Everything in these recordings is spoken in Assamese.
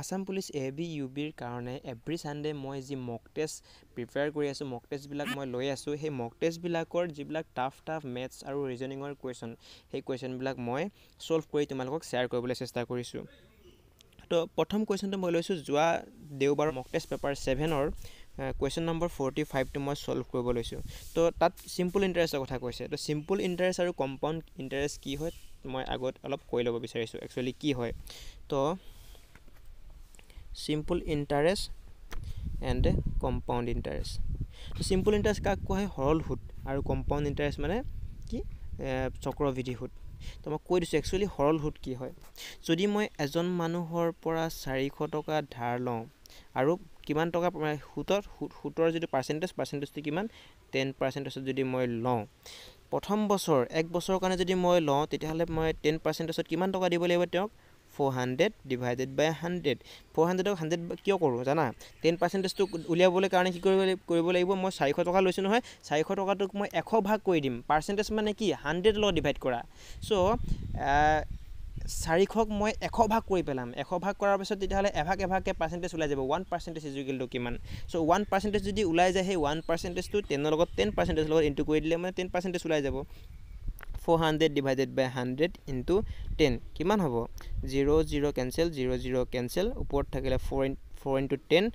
Assam police A B U বিৰ কাৰণে এভৰি চানডে মই যি মক টেষ্ট প্ৰিপেয়াৰ কৰি আছোঁ মক টেষ্টবিলাক মই লৈ আছোঁ সেই মক টেষ্টবিলাকৰ যিবিলাক টাফ টাফ মেথছ আৰু ৰিজনিঙৰ কুৱেশ্যন সেই কুৱেশ্যনবিলাক মই ছল্ভ কৰি তোমালোকক শ্বেয়াৰ কৰিবলৈ চেষ্টা কৰিছোঁ তো প্ৰথম কুৱেশ্যনটো মই লৈছোঁ যোৱা দেওবাৰ মক টেষ্ট পেপাৰ ছেভেনৰ কুৱেশ্যন নম্বৰ ফৰ্টি ফাইভটো মই ছল্ভ কৰিব লৈছোঁ তো তাত ছিম্পল ইণ্টাৰেষ্টৰ কথা কৈছে তো ছিম্পল ইণ্টাৰেষ্ট আৰু কম্পাউণ্ড ইণ্টাৰেষ্ট কি হয় মই আগত অলপ কৈ ল'ব বিচাৰিছোঁ একচুৱেলি কি হয় তো simple interest and compound interest simple interest কাক কোৱা হয় সৰল সুত আৰু কম্পাউণ্ড ইণ্টাৰেষ্ট মানে কি চক্ৰবৃদ্ধি সুত তো মই কৈ দিছোঁ একচুৱেলি সৰল সুত কি হয় যদি মই এজন মানুহৰ পৰা চাৰিশ টকা ধাৰ লওঁ আৰু কিমান টকা সুতত সুতৰ যিটো পাৰ্চেণ্টেজ পাৰ্চেণ্টেজটো কিমান টেন পাৰ্চেণ্টেজত যদি মই লওঁ প্ৰথম বছৰ এক বছৰৰ কাৰণে যদি মই লওঁ তেতিয়াহ'লে মই টেন পাৰ্চেণ্টেজত কিমান টকা দিব লাগিব তেওঁক four hundred divided by hundred four হাণ্ড্ৰেডক হাণ্ড্ৰেড কিয় কৰোঁ জানা টেন পাৰ্চেণ্টেজটো উলিয়াবলৈ কাৰণে কি কৰিব কৰিব লাগিব মই চাৰিশ টকা লৈছোঁ নহয় চাৰিশ টকাটোক মই এশ ভাগ কৰি দিম পাৰ্চেণ্টেজ মানে কি হাণ্ড্ৰেডৰ লগত ডিভাইড কৰা চ' চাৰিশক মই এশ ভাগ কৰি পেলাম এশ ভাগ কৰাৰ পিছত তেতিয়াহ'লে এভাগ এভাগকৈ পাৰ্চেণ্টেজ ওলাই যাব ওৱান পাৰ্চেণ্টেজ ইজুকেলটো কিমান চ' ওৱান পাৰ্চেণ্টেজ যদি ওলাই যায় সেই ওৱান পাৰ্চেণ্টেজটো টেনৰ লগত টেন পাৰ্চেণ্টেজৰ লগত ইণ্টু কৰি দিলে মানে টেন পাৰ্চেণ্টেজ ওলাই যাব four hundred divided by hundred into ten কিমান হ'ব zero' zero' cancel zero' zero' cancel ওপৰত থাকিলে four into four into ten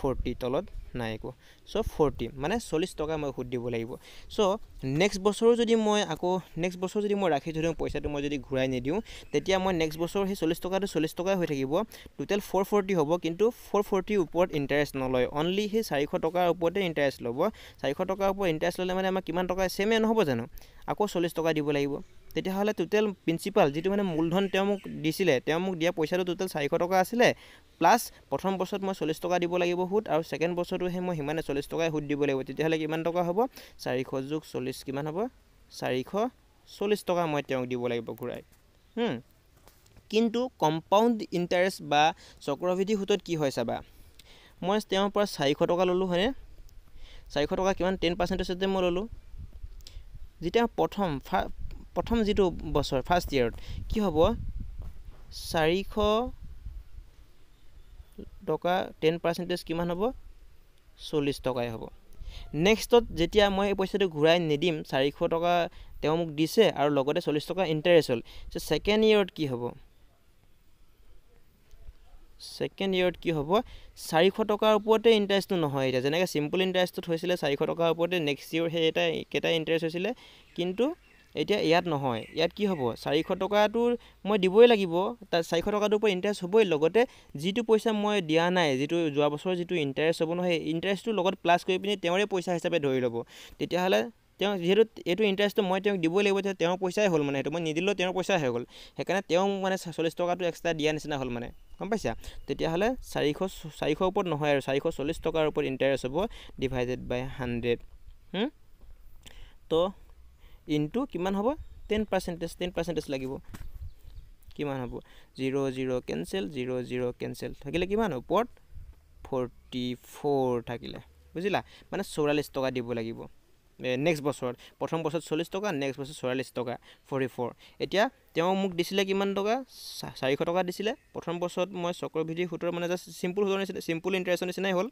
forty তলত নাই একো চ' ফৰ্টি মানে চল্লিছ টকা মই সুত দিব লাগিব চ' নেক্সট বছৰো যদি মই আকৌ নেক্সট বছৰ যদি মই ৰাখি থৈ দিওঁ পইচাটো মই যদি ঘূৰাই নিদিওঁ তেতিয়া মই নেক্সট বছৰ সেই চল্লিছ টকাটো চল্লিছ টকাই হৈ থাকিব টোটেল ফ'ৰ ফৰ্টি হ'ব কিন্তু ফ'ৰ ফৰ্টিৰ ওপৰত ইণ্টাৰেষ্ট নলয় অনলি সেই চাৰিশ টকাৰ ওপৰতে ইণ্টাৰেষ্ট ল'ব চাৰিশ টকাৰ ওপৰত ইণ্টাৰেষ্ট ল'লে মানে আমাৰ কিমান টকা চেমেই নহ'ব জানো আকৌ চল্লিছ টকা দিব লাগিব তেতিয়াহ'লে টোটেল প্ৰিন্সিপাল যিটো মানে মূলধন তেওঁ মোক দিছিলে তেওঁ মোক দিয়া পইচাটো টোটেল চাৰিশ টকা আছিলে প্লাছ প্ৰথম বছৰত মই চল্লিছ টকা দিব লাগিব সুত আৰু ছেকেণ্ড বছৰটোহে মই সিমানে চল্লিছ টকাই সুত দিব লাগিব তেতিয়াহ'লে কিমান টকা হ'ব চাৰিশ যোগ চল্লিছ কিমান হ'ব চাৰিশ চল্লিছ টকা মই তেওঁক দিব লাগিব ঘূৰাই কিন্তু কম্পাউণ্ড ইণ্টাৰেষ্ট বা চক্ৰবৃদ্ধি সুতত কি হয় চাবা মই তেওঁৰ পৰা চাৰিশ টকা ল'লোঁ হয়নে চাৰিশ টকা কিমান টেন পাৰ্চেণ্টেজতে মই ল'লোঁ যেতিয়া প্ৰথম প্ৰথম যিটো বছৰ ফাৰ্ষ্ট ইয়েৰত কি হ'ব চাৰিশ টকা টেন পাৰ্চেণ্টেজ কিমান হ'ব চল্লিছ টকাই হ'ব নেক্সটত যেতিয়া মই এই পইচাটো ঘূৰাই নিদিম চাৰিশ টকা তেওঁ মোক দিছে আৰু লগতে চল্লিছ টকা ইণ্টাৰেষ্ট হ'ল ছেকেণ্ড ইয়েৰত কি হ'ব ছেকেণ্ড ইয়েৰত কি হ'ব চাৰিশ টকাৰ ওপৰতে ইণ্টাৰেষ্টটো নহয় এতিয়া যেনেকৈ ছিম্পল ইণ্টাৰেষ্টটোত হৈছিলে চাৰিশ টকাৰ ওপৰতে নেক্সট ইয়েৰ সেই এটা কেইটা ইণ্টাৰেষ্ট হৈছিলে কিন্তু এতিয়া ইয়াত নহয় ইয়াত কি হ'ব চাৰিশ টকাটো মই দিবই লাগিব তাত চাৰিশ টকাটোৰ ওপৰত ইণ্টাৰেষ্ট হ'বই লগতে যিটো পইচা মই দিয়া নাই যিটো যোৱা বছৰ যিটো ইণ্টাৰেষ্ট হ'ব নহয় সেই ইণ্টাৰেষ্টটোৰ লগত প্লাছ কৰি পিনি তেওঁৰে পইচা হিচাপে ধৰি ল'ব তেতিয়াহ'লে তেওঁ যিহেতু এইটো ইণ্টাৰেষ্টটো মই তেওঁক দিবই লাগিব তেতিয়া তেওঁৰ পইচাই হ'ল মানে সেইটো মই নিদিলেও তেওঁৰ পইচাই হৈ গ'ল সেইকাৰণে তেওঁ মানে চল্লিছ টকাটো এক্সট্ৰা দিয়া নিচিনা হ'ল মানে গম পাইছা তেতিয়াহ'লে চাৰিশ চাৰিশ ওপৰত নহয় আৰু চাৰিশ চল্লিছ টকাৰ ওপৰত ইণ্টাৰেষ্ট হ'ব ডিভাইডেড বাই হাণ্ড্ৰেড তো ইনটু কিমান হ'ব টেন পাৰ্চেণ্টেজ টেন পাৰ্চেণ্টেজ লাগিব কিমান হ'ব zero' zero' cancel zero' zero' cancel থাকিলে কিমান হ'ব ওপৰত ফৰ্টি ফ'ৰ থাকিলে বুজিলা মানে চৌৰাল্লিছ টকা দিব লাগিব নেক্সট বছৰত প্ৰথম বছৰত চল্লিছ টকা নেক্সট বছৰত চৌৰাল্লিছ টকা ফৰ্টি ফ'ৰ এতিয়া তেওঁ মোক দিছিলে কিমান টকা চাৰিশ টকা দিছিলে প্ৰথম বছৰত মই চক্ৰভিজি সূতৰ মানে জাষ্ট চিম্পুল সূতৰ নিচিনা চিম্পুল ইণ্টাৰেষ্টৰ নিচিনাই হ'ল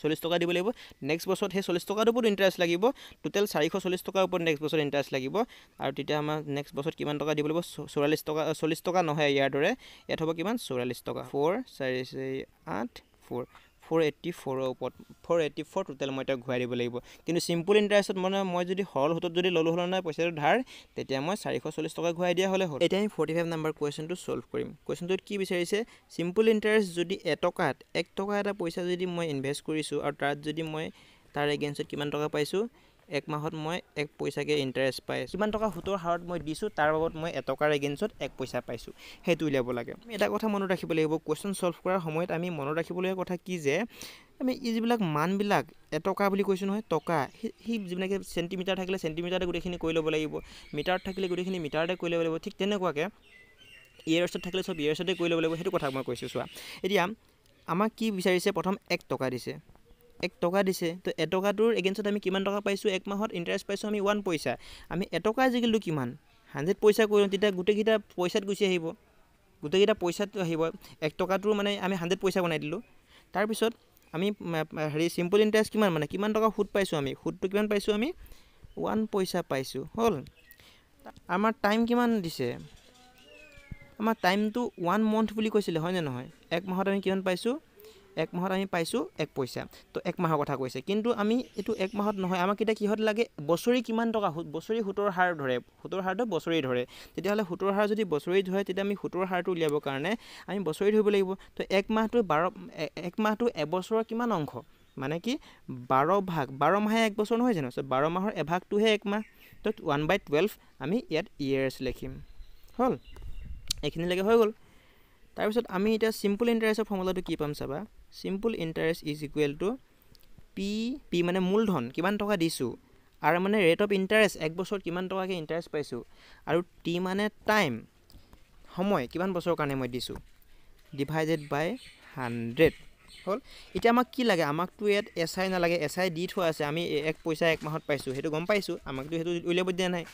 চল্লিছ টকা দিব লাগিব নেক্সট বছৰত সেই চল্লিছ টকাৰ ওপৰত ইণ্টাৰেষ্ট লাগিব টোটেল চাৰিশ চল্লিছ টকাৰ ওপৰত নেক্সট বছৰত ইণ্টাৰেষ্ট লাগিব আৰু তেতিয়া আমাৰ নেক্সট বছৰত কিমান টকা দিব লাগিব চৌৰাল্লিছ টকা চল্লিছ টকা নহয় ইয়াৰ দৰে ইয়াত হ'ব কিমান চৌৰাল্লিছ টকা ফ'ৰ চাৰি চাৰি আঠ ফ'ৰ ফ'ৰ এইটি ফ'ৰৰ ওপৰত ফ'ৰ এইটি ফ'ৰ টোটেল মই তেওঁক ঘূৰাই দিব লাগিব কিন্তু চিম্পুল ইণ্টাৰেষ্টত মানে মই যদি সৰল সোঁতত যদি ল'লোঁ হ'লে নহয় পইচাটো ধাৰ তেতিয়া মই চাৰিশ চল্লিছ টকা ঘূৰাই দিয়া হ'লে হ'ল এতিয়া আমি ফৰ্টি ফাইভ নাম্বাৰ কুৱেশ্যনটো ছল্ভ কৰিম কুৱেশ্যনটোত কি বিচাৰিছে চিম্পুল ইণ্টাৰেষ্ট যদি এটকাত এক টকা এটা পইচা যদি মই ইনভেষ্ট কৰিছোঁ আৰু তাত যদি মই তাৰ এগেইনষ্টত কিমান টকা পাইছোঁ এক মাহত মই এক পইচাকৈ ইণ্টাৰেষ্ট পাই আছোঁ কিমান টকা সুতৰ হাৰত মই দিছোঁ তাৰ বাবদ মই এটকাৰ এগেইনষ্টত এক পইচা পাইছোঁ সেইটো উলিয়াব লাগে এটা কথা মনত ৰাখিব লাগিব কুৱেশ্যন ছল্ভ কৰাৰ সময়ত আমি মনত ৰাখিবলগীয়া কথা কি যে আমি এই যিবিলাক মানবিলাক এটকা বুলি কৈছোঁ নহয় টকা সেই যিবিলাকে চেণ্টিমিটাৰ থাকিলে চেণ্টিমিটাৰতে গোটেইখিনি কৰি ল'ব লাগিব মিটাৰত থাকিলে গোটেইখিনি মিটাৰতে কৰি ল'ব লাগিব ঠিক তেনেকুৱাকৈ ইয়েৰ্ছত থাকিলে চব ইয়েৰ্ছতে কৰি ল'ব লাগিব সেইটো কথা মই কৈছোঁ চোৱা এতিয়া আমাক কি বিচাৰিছে প্ৰথম এক টকা দিছে এক টকা দিছে তো এটকাটোৰ এগেইনষ্টত আমি কিমান টকা পাইছোঁ এক মাহত ইণ্টাৰেষ্ট পাইছোঁ আমি ওৱান পইচা আমি এটকা আজিকালিলোঁ কিমান হাণ্ড্ৰেড পইচা কৰিলোঁ তেতিয়া গোটেইকেইটা পইচাত গুচি আহিব গোটেইকেইটা পইচাটো আহিব এক টকাটো মানে আমি হাণ্ড্ৰেড পইচা বনাই দিলোঁ তাৰপিছত আমি হেৰি চিম্পল ইণ্টাৰেষ্ট কিমান মানে কিমান টকা সুদ পাইছোঁ আমি সুদটো কিমান পাইছোঁ আমি ওৱান পইচা পাইছোঁ হ'ল আমাৰ টাইম কিমান দিছে আমাৰ টাইমটো ওৱান মন্থ বুলি কৈছিলে হয়নে নহয় এক মাহত আমি কিমান পাইছোঁ এক মাহত আমি পাইছোঁ এক পইচা তো এক মাহৰ কথা কৈছে কিন্তু আমি এইটো এক মাহত নহয় আমাক এতিয়া কিহত লাগে বছৰি কিমান টকা বছৰি সোতৰ হাৰ ধৰে সোতৰ হাৰটো বছৰি ধৰে তেতিয়াহ'লে সোতৰ হাৰ যদি বছৰি ধৰে তেতিয়া আমি সোতৰ হাৰটো উলিয়াবৰ কাৰণে আমি বছৰি ধৰিব লাগিব তো এক মাহটো বাৰ এক মাহটো এবছৰৰ কিমান অংশ মানে কি বাৰ ভাগ বাৰ মাহে এক বছৰ নহয় জানো চ' বাৰ মাহৰ এভাগটোহে এক মাহ তো ওৱান বাই টুৱেল্ভ আমি ইয়াত ইয়েৰ্ছ লিখিম হ'ল এইখিনিলৈকে হৈ গ'ল তাৰপিছত আমি এতিয়া চিম্পুল ইণ্টাৰেষ্টৰ ফৰ্মুলাটো কি পাম চাবা simple interest is equal to P P মানে মূলধন কিমান টকা দিছোঁ আৰু মানে ৰেট অফ ইণ্টাৰেষ্ট এক বছৰত কিমান টকাকৈ ইণ্টাৰেষ্ট পাইছোঁ আৰু টি মানে টাইম সময় কিমান বছৰৰ কাৰণে মই দিছোঁ ডিভাইডেড বাই হাণ্ড্ৰেড হ'ল এতিয়া আমাক কি লাগে আমাকতো ইয়াত এছ আই নালাগে এছ আই দি থোৱা আছে আমি এক পইচা এক মাহত পাইছোঁ সেইটো গম পাইছোঁ আমাকতো সেইটো উলিয়াব দিয়া নাই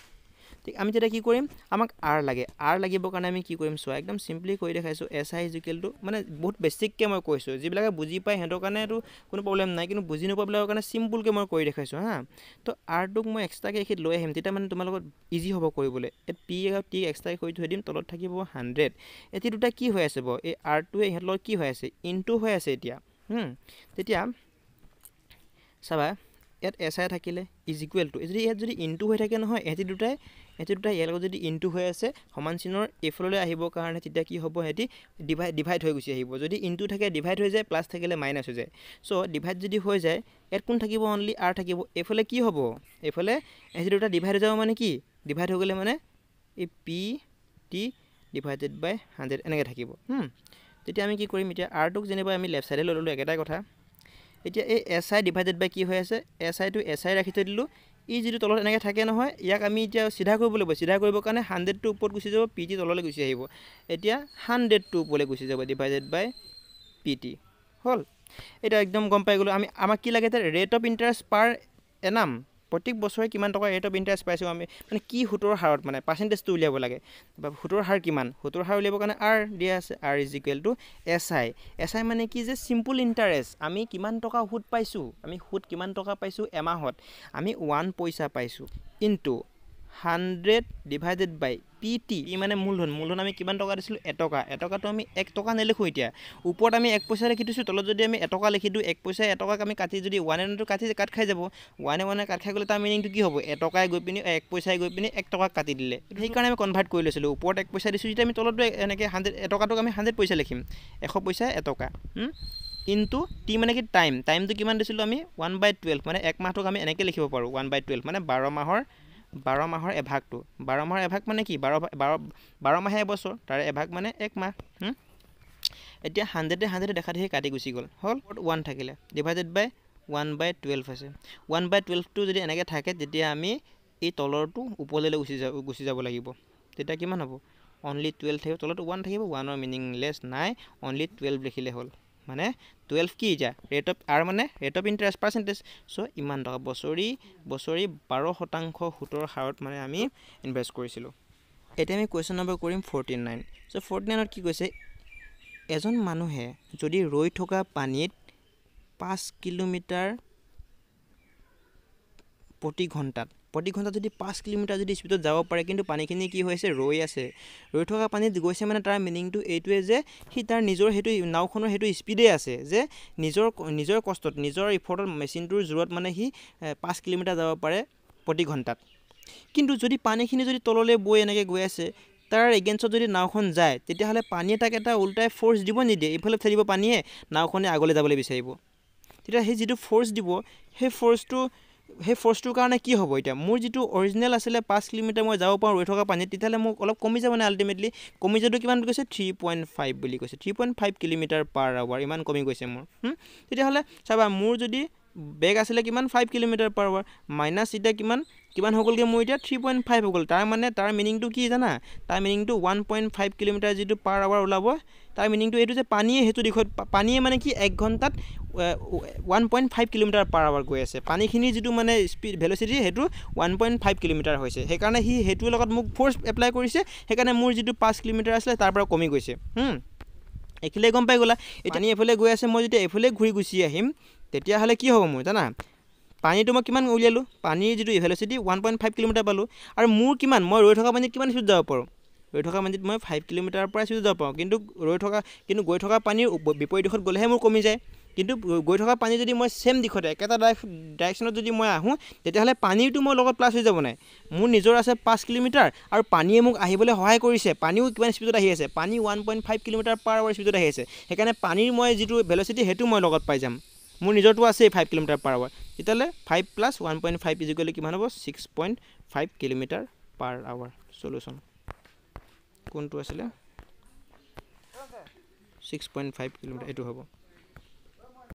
ঠিক আমি তেতিয়া কি কৰিম আমাক আৰ লাগে আৰ লাগিবৰ কাৰণে আমি কি কৰিম চোৱা একদম চিম্পলি কৰি দেখাইছোঁ এছ আই ইজিকেল টু মানে বহুত বেছিককৈ মই কৈছোঁ যিবিলাকে বুজি পায় সিহঁতৰ কাৰণেতো কোনো প্ৰব্লেম নাই কিন্তু বুজি নোপোৱাবিলাকৰ কাৰণে চিম্পুলকৈ মই কৰি দেখাইছোঁ হা তো আৰটোক মই এক্সট্ৰাকৈ এইখিনি লৈ আহিম তেতিয়া মানে তোমালোকৰ ইজি হ'ব কৰিবলৈ এতিয়া পি আৰু টি এক্সট্ৰাকৈ কৰি থৈ দিম তলত থাকিব হাণ্ড্ৰেড এটি দুটা কি হৈ আছে বাৰু এই আৰটোৱে সিহঁতৰ লগত কি হৈ আছে ইনটো হৈ আছে এতিয়া তেতিয়া চাবা ইয়াত এছ আই থাকিলে ইজ ইকুৱেল টু যদি ইয়াত যদি ইনটো হৈ থাকে নহয় এহেঁতি দুটাই এইটো দুটা ইয়াৰ লগত যদি ইনটু হৈ আছে সমান চিনৰ এইফাললৈ আহিবৰ কাৰণে তেতিয়া কি হ'ব সিহঁতি ডিভাইড ডিভাইড হৈ গুচি আহিব যদি ইনটু থাকে ডিভাইড হৈ যায় প্লাছ থাকিলে মাইনাছ হৈ যায় চ' ডিভাইড যদি হৈ যায় ইয়াত কোন থাকিব অনলি আৰ থাকিব এইফালে কি হ'ব এইফালে সিহঁতি দুটা ডিভাইড হৈ যাব মানে কি ডিভাইড হৈ গ'লে মানে এই P T divided by hundred এনেকৈ থাকিব তেতিয়া আমি কি কৰিম এতিয়া আৰটোক যেনিবা আমি লেফ্ট চাইডে লৈ ল'লোঁ একেটাই কথা এতিয়া এই এছ আই ডিভাইডেড বাই কি হৈ আছে এছ আইটো এছ আই ৰাখি থৈ দিলোঁ ই যিটো তলত এনেকৈ থাকে নহয় ইয়াক আমি এতিয়া চিধা কৰিব লাগিব চিধা কৰিবৰ কাৰণে হাণ্ড্ৰেডটো ওপৰত গুচি যাব পি টি তললৈ গুচি আহিব এতিয়া হাণ্ড্ৰেডটো ওপৰলৈ গুচি যাব ডিভাইডেড বাই পি টি হ'ল এতিয়া একদম গম পাই গ'লোঁ আমি আমাক কি লাগে এতিয়া rate of interest per annum প্ৰত্যেক বছৰে কিমান টকা ৰেট অফ ইণ্টাৰেষ্ট পাইছোঁ আমি মানে কি সুতৰ হাৰত মানে পাৰ্চেণ্টেজটো উলিয়াব লাগে বা সুতৰ হাৰ কিমান সোতৰ হাৰ উলিয়াবৰ কাৰণে আৰ দিয়া আছে R is equal to S I S I মানে কি যে চিম্পুল ইণ্টাৰেষ্ট আমি কিমান টকা সুত পাইছোঁ আমি সুত কিমান টকা পাইছোঁ এমাহত আমি ওৱান পইচা পাইছোঁ কিন্তু hundred divided by P T ই মানে মূলধন মূলধন আমি কিমান টকা দিছিলোঁ এটকা এটকাটো আমি এক টকা নেলিখোঁ এতিয়া ওপৰত আমি এক পইচা লিখি দিছোঁ তলত যদি আমি এটকা লিখি দিওঁ এক পইচা এটকাক আমি কাটি যদি ওৱানে ওৱানটো কাটি কাট খাই যাব ওৱানে ওৱানে কাট খাই গ'লে তাৰ মিনিংটো কি হ'ব এটকাই গৈ পিনি এক পইচাই গৈ পিনি এক টকাক কাটি দিলে সেইকাৰণে আমি কনভাৰ্ট কৰি লৈছিলোঁ ওপৰত এক পইচা দিছোঁ যেতিয়া আমি তলতো এনেকৈ হাণ্ড্ৰেড এটকাটোক আমি হাণ্ড্ৰেড পইচা লিখিম এশ পইচা এটকা ইনটু টি মানে কি টাইম টাইমটো কিমান দিছিলোঁ আমি ওৱান বাই টুৱেল্ভ মানে এক মাহটোক আমি এনেকৈ লিখিব পাৰোঁ ওৱান বাই টুৱেল্ভ মানে বাৰ মাহৰ বাৰ মাহৰ এভাগটো বাৰ মাহৰ এভাগ মানে কি বাৰ বাৰ বাৰ মাহে এবছৰ তাৰে এভাগ মানে এক মাহ এতিয়া হাণ্ড্ৰেডে হাণ্ড্ৰেডে দেখা দেখি কাটি গুচি গ'ল হ'ল ওৱান থাকিলে divided by one by twelve আছে ওৱান বাই টুৱেল্ভটো যদি এনেকৈ থাকে তেতিয়া আমি এই তলৰটো ওপৰলৈ গুচি যাব গুচি যাব লাগিব তেতিয়া কিমান হ'ব অনলি টুৱেল্ভ থাকিব তলত ওৱান থাকিব ওৱানৰ মিনিংলেছ নাই অনলি টুৱেল্ভ লিখিলে হ'ল মানে টুৱেল্ভ কি যায় ৰেট অফ আৰ মানে ৰেট অফ ইণ্টাৰেষ্ট পাৰ্চেণ্টেজ চ' ইমান টকা বছৰি বছৰি বাৰ শতাংশ সোতৰ হাৰত মানে আমি ইনভেষ্ট কৰিছিলোঁ এতিয়া আমি কুৱেশ্যন নম্বৰ কৰিম ফৰ্টি নাইন চ' ফৰ্টি নাইনত কি কৈছে এজন মানুহে যদি ৰৈ থকা পানীত পাঁচ কিলোমিটাৰ প্ৰতি ঘণ্টাত প্ৰতি ঘণ্টা যদি পাঁচ কিলোমিটাৰ যদি স্পীডত যাব পাৰে কিন্তু পানীখিনি কি হৈছে ৰৈ আছে ৰৈ থকা পানীত গৈছে মানে তাৰ মিনিংটো এইটোৱে যে সি তাৰ নিজৰ সেইটো নাওখনৰ সেইটো স্পীডেই আছে যে নিজৰ নিজৰ কষ্টত নিজৰ ইফৰ্টত মেচিনটোৰ জোৰত মানে সি পাঁচ কিলোমিটাৰ যাব পাৰে প্ৰতি ঘণ্টাত কিন্তু যদি পানীখিনি যদি তললৈ বৈ এনেকৈ গৈ আছে তাৰ এগেইনষ্টত যদি নাওখন যায় তেতিয়াহ'লে পানীয়ে তাক এটা ওল্টাই ফ'ৰ্চ দিব নিদিয়ে ইফালে ঠেলিব পানীয়ে নাওখনে আগলৈ যাবলৈ বিচাৰিব তেতিয়া সেই যিটো ফ'ৰ্চ দিব সেই ফ'ৰ্চটো সেই ফৰ্চটোৰ কাৰণে কি হ'ব এতিয়া মোৰ যিটো অৰিজিনেল আছিলে পাঁচ কিলোমিটাৰ মই যাব পাৰোঁ ৰৈ থকা পানীত তেতিয়াহ'লে মোক অলপ কমি যাব মানে আল্টিমেটলি কমি যোৱাটো কিমান কৈছে থ্ৰী পইণ্ট ফাইভ বুলি কৈছে three point five kilometre per hour ইমান কমি গৈছে মোৰ তেতিয়াহ'লে চাবা মোৰ যদি বেগ আছিলে কিমান five kilometre per hour minus এতিয়া কিমান কিমান হৈ গ'লগৈ মোৰ এতিয়া থ্ৰী পইণ্ট ফাইভ হৈ গ'ল তাৰ মানে তাৰ মিনিংটো কি জানা তাৰ মিনিংটো ওৱান পইণ্ট ফাইভ কিলোমিটাৰ যিটো পাৰ আৱাৰ ওলাব তাৰ মিনিংটো এইটো যে পানীয়ে সেইটো দিশত পানীয়ে মানে কি এক ঘণ্টাত one point five kilometre per hour গৈ আছে পানীখিনিৰ যিটো মানে স্পীড ভেলচিটি সেইটো ওৱান পইণ্ট ফাইভ কিলোমিটাৰ হৈছে সেইকাৰণে সি সেইটোৰ লগত মোক ফ'ৰ্চ এপ্লাই কৰিছে সেইকাৰণে মোৰ যিটো পাঁচ কিলোমিটাৰ আছিলে তাৰ পৰা কমি গৈছে এইফালে গম পাই গ'লা এতিয়া আমি এইফালে গৈ আছে মই যেতিয়া এইফালে ঘূৰি গুচি আহিম তেতিয়াহ'লে কি হ'ব মোৰ জানা পানীটো মই কিমান উলিয়ালোঁ পানীৰ যিটো velocity one point five kilometre পালোঁ আৰু মোৰ কিমান মই ৰৈ থকা পানীত কিমান স্পীড যাব পাৰোঁ ৰৈ থকা মাটিত মই ফাইভ কিলোমিটাৰৰ পৰা চুজি যাব পাৰোঁ কিন্তু ৰৈ থকা কিন্তু গৈ থকা পানীৰ বিপৰীত দিশত গ'লেহে মোৰ কমি যায় কিন্তু গৈ থকা পানী যদি মই ছেম দিশতে একেটা ডাইৰেকশ্যনত যদি মই আহোঁ তেতিয়াহ'লে পানীৰটো মোৰ লগত প্লাছ হৈ যাব নাই মোৰ নিজৰ আছে পাঁচ কিলোমিটাৰ আৰু পানীয়ে মোক আহিবলৈ সহায় কৰিছে পানীও কিমান স্পীডত আহি আছে পানী one point five kilometre per hour স্পীডত আহি আছে সেইকাৰণে পানীৰ মই যিটো ভেলচিটি সেইটো মই লগত পাই যাম মোৰ নিজৰটো আছেই ফাইভ কিলোমিটাৰ পাৰ আৱাৰ তেতিয়াহ'লে five plus one point five ইজিকেলি কিমান হ'ব six point five kilometre per hour solution কোনটো আছিলে ছিক্স পইণ্ট ফাইভ কিলোমিটাৰ এইটো হ'ব